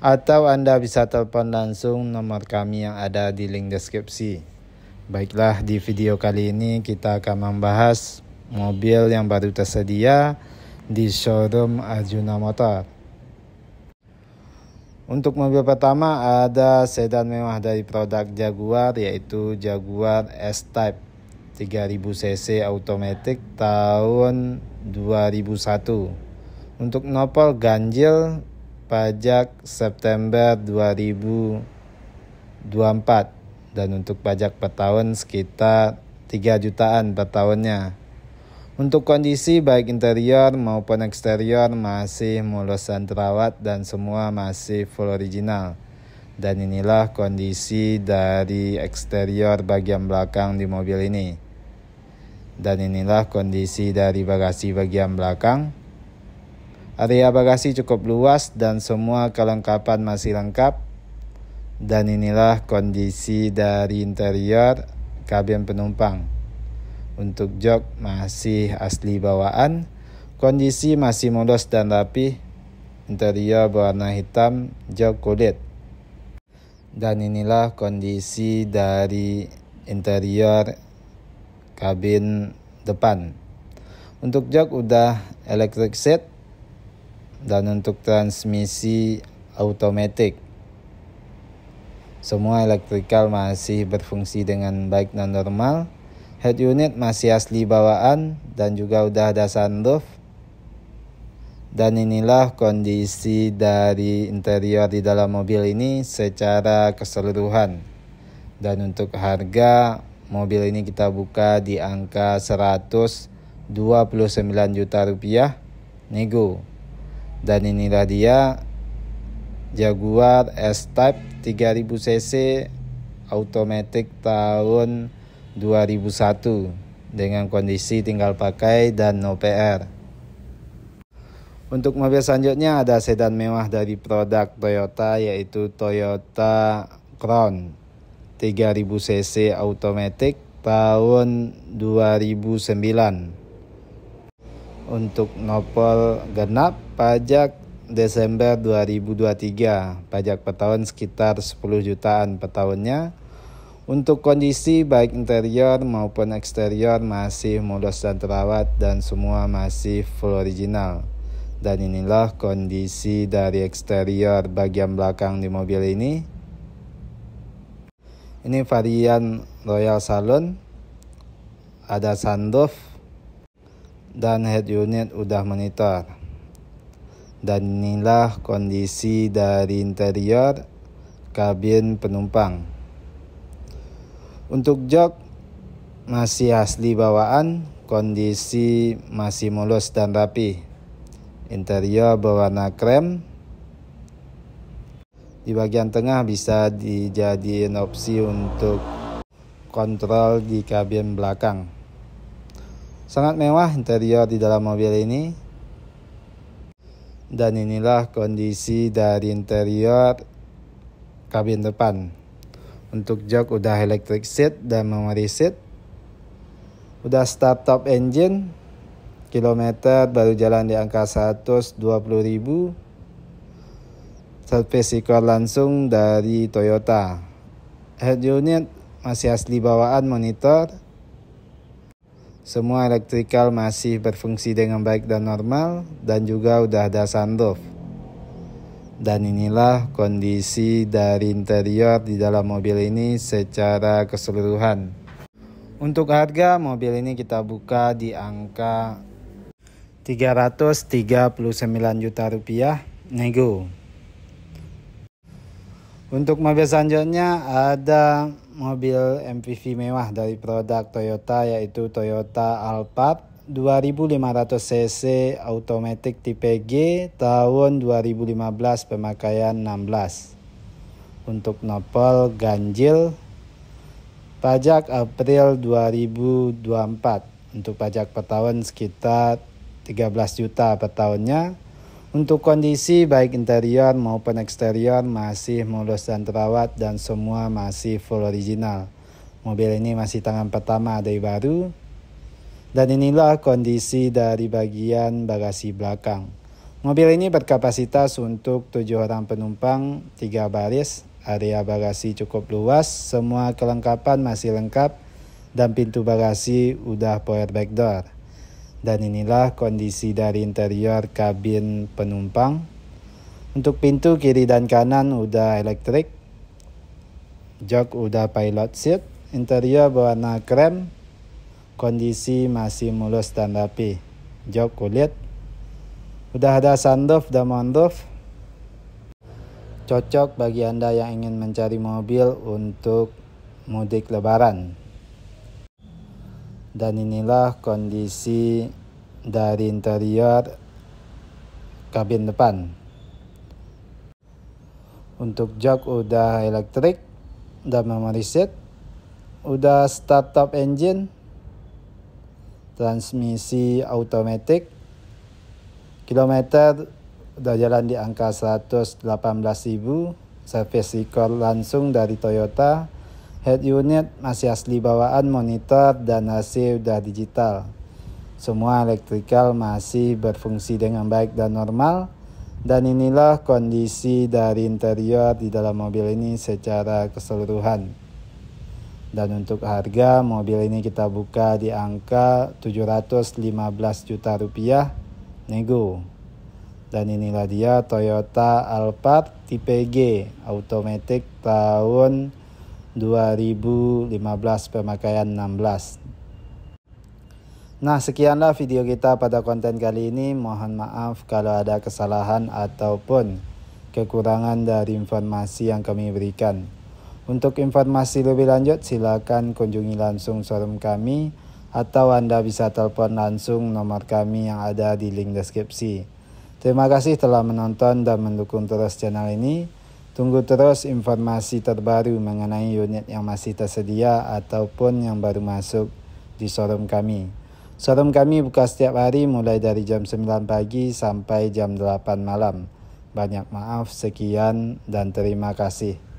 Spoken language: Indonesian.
atau Anda bisa telepon langsung nomor kami yang ada di link deskripsi. Baiklah, di video kali ini kita akan membahas mobil yang baru tersedia di showroom Arjuna Motor. Untuk mobil pertama ada sedan mewah dari produk Jaguar yaitu Jaguar S-Type 3000cc automatic tahun 2001. Untuk nopol ganjil pajak September 2024 dan untuk pajak per tahun sekitar 3 jutaan per tahunnya. Untuk kondisi baik interior maupun eksterior masih mulus dan terawat dan semua masih full original. Dan inilah kondisi dari eksterior bagian belakang di mobil ini. Dan inilah kondisi dari bagasi bagian belakang. Area bagasi cukup luas dan semua kelengkapan masih lengkap. Dan inilah kondisi dari interior kabin penumpang. Untuk jok masih asli bawaan, kondisi masih mulus dan rapi. Interior berwarna hitam, jok kulit. Dan inilah kondisi dari interior kabin depan. Untuk jok udah electric seat dan untuk transmisi automatic. Semua elektrikal masih berfungsi dengan baik dan normal. Head unit masih asli bawaan dan juga udah ada sunroof. Dan inilah kondisi dari interior di dalam mobil ini secara keseluruhan. Dan untuk harga mobil ini kita buka di angka 129 juta rupiah nego. Dan inilah dia Jaguar S-Type 3000cc automatic tahun 2001 dengan kondisi tinggal pakai dan no PR. Untuk mobil selanjutnya ada sedan mewah dari produk Toyota yaitu Toyota Crown 3000cc automatic tahun 2009 untuk nopol genap pajak Desember 2023, pajak per tahun sekitar 10 jutaan per tahunnya. Untuk kondisi baik interior maupun eksterior masih mulus dan terawat dan semua masih full original. Dan inilah kondisi dari eksterior bagian belakang di mobil ini. Ini varian Royal Salon. Ada sunroof dan head unit udah monitor. Dan inilah kondisi dari interior kabin penumpang. Untuk jok masih asli bawaan, kondisi masih mulus dan rapi. Interior berwarna krem. Di bagian tengah bisa dijadiin opsi untuk kontrol di kabin belakang. Sangat mewah interior di dalam mobil ini. Dan inilah kondisi dari interior kabin depan. Untuk jok udah electric seat dan memory seat. Udah start top engine. Kilometer baru jalan di angka 120 ribu. Service record langsung dari Toyota. Head unit masih asli bawaan monitor semua elektrikal masih berfungsi dengan baik dan normal dan juga udah ada sunroof. Dan inilah kondisi dari interior di dalam mobil ini secara keseluruhan. Untuk harga mobil ini kita buka di angka 339 juta rupiah nego. Untuk mobil selanjutnya ada mobil MPV mewah dari produk Toyota yaitu Toyota Alphard 2500 cc automatic tipe G tahun 2015 pemakaian 16. Untuk nopel ganjil pajak April 2024. Untuk pajak per tahun sekitar 13 juta per tahunnya. Untuk kondisi baik interior maupun eksterior masih mulus dan terawat dan semua masih full original. Mobil ini masih tangan pertama dari baru. Dan inilah kondisi dari bagian bagasi belakang. Mobil ini berkapasitas untuk 7 orang penumpang, 3 baris, area bagasi cukup luas, semua kelengkapan masih lengkap, dan pintu bagasi udah power back door. Dan inilah kondisi dari interior kabin penumpang. Untuk pintu kiri dan kanan udah elektrik. Jok udah pilot seat. Interior berwarna krem. Kondisi masih mulus dan rapi. Jok kulit. Udah ada sunroof dan moonroof. Cocok bagi Anda yang ingin mencari mobil untuk mudik lebaran dan inilah kondisi dari interior kabin depan untuk jok udah elektrik udah memory seat udah start top engine transmisi automatic kilometer udah jalan di angka 118.000 service record langsung dari Toyota Head unit masih asli bawaan monitor dan AC udah digital. Semua elektrikal masih berfungsi dengan baik dan normal. Dan inilah kondisi dari interior di dalam mobil ini secara keseluruhan. Dan untuk harga mobil ini kita buka di angka 715 juta rupiah nego. Dan inilah dia Toyota Alphard tipe G automatic tahun 2015 pemakaian 16. Nah, sekianlah video kita pada konten kali ini. Mohon maaf kalau ada kesalahan ataupun kekurangan dari informasi yang kami berikan. Untuk informasi lebih lanjut, silakan kunjungi langsung showroom kami atau Anda bisa telepon langsung nomor kami yang ada di link deskripsi. Terima kasih telah menonton dan mendukung terus channel ini. Tunggu terus informasi terbaru mengenai unit yang masih tersedia ataupun yang baru masuk di showroom kami. Showroom kami buka setiap hari mulai dari jam 9 pagi sampai jam 8 malam. Banyak maaf, sekian dan terima kasih.